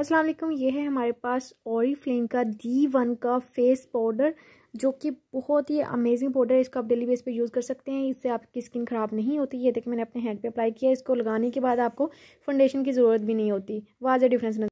अस्सलाम वालेकुम ये है हमारे पास ऑरी फ्लेम का डी वन का फेस पाउडर जो कि बहुत ही अमेजिंग पाउडर है इसको आप डेली बेस पे यूज़ कर सकते हैं इससे आपकी स्किन ख़राब नहीं होती ये देखिए मैंने अपने हैंड पे अप्लाई किया इसको लगाने के बाद आपको फाउंडेशन की ज़रूरत भी नहीं होती वाज डिफरेंस